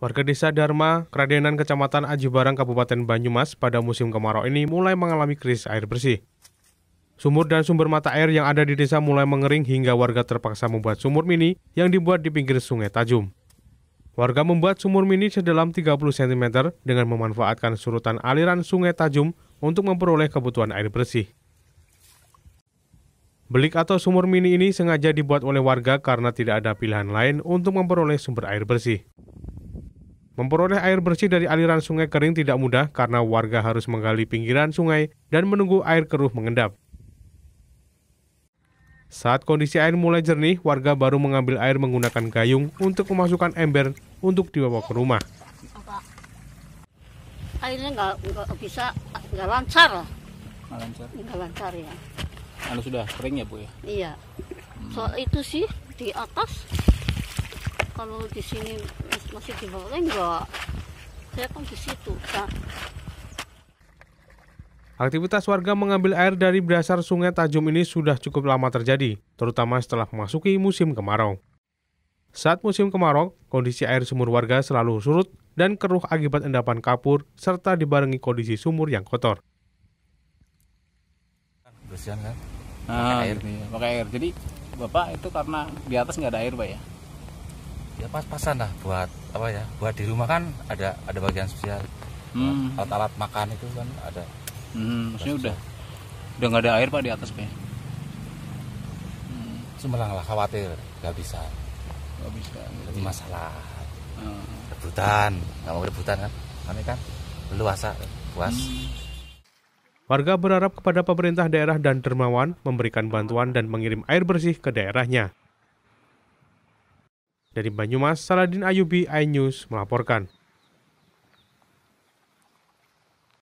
Warga desa Dharma, Keradenan Kecamatan Ajibarang, Kabupaten Banyumas pada musim kemarau ini mulai mengalami krisis air bersih. Sumur dan sumber mata air yang ada di desa mulai mengering hingga warga terpaksa membuat sumur mini yang dibuat di pinggir sungai Tajum. Warga membuat sumur mini sedalam 30 cm dengan memanfaatkan surutan aliran sungai Tajum untuk memperoleh kebutuhan air bersih. Belik atau sumur mini ini sengaja dibuat oleh warga karena tidak ada pilihan lain untuk memperoleh sumber air bersih. Memperoleh air bersih dari aliran sungai kering tidak mudah karena warga harus menggali pinggiran sungai dan menunggu air keruh mengendap. Saat kondisi air mulai jernih, warga baru mengambil air menggunakan gayung untuk memasukkan ember untuk dibawa ke rumah. Airnya nggak, bisa, nggak lancar Nggak lancar? Nggak lancar ya. Anu sudah kering ya Bu ya? Iya. Hmm. Soal itu sih di atas, kalau di sini masih di kan enggak, Saya kan di situ. Kan. Aktivitas warga mengambil air dari dasar sungai Tajum ini sudah cukup lama terjadi, terutama setelah memasuki musim kemarau. Saat musim kemarau, kondisi air sumur warga selalu surut dan keruh akibat endapan kapur serta dibarengi kondisi sumur yang kotor. Bersihan kan? Nah, air. Iya. Ya. pakai air. Jadi bapak itu karena di atas nggak ada air, pak ya? ya pas-pasan lah buat apa ya buat di rumah kan ada ada bagian spesial hmm. alat-alat makan itu kan ada hmm, maksudnya udah udah nggak ada air pak di atas pak ya? hmm. Semelang lah khawatir nggak bisa nggak bisa jadi gitu ya? masalah hmm. rebutan nggak mau rebutan kan kami kan luasa puas hmm. Warga berharap kepada pemerintah daerah dan dermawan memberikan bantuan dan mengirim air bersih ke daerahnya. Dari Banyumas, Saladin Ayubi, iNews melaporkan.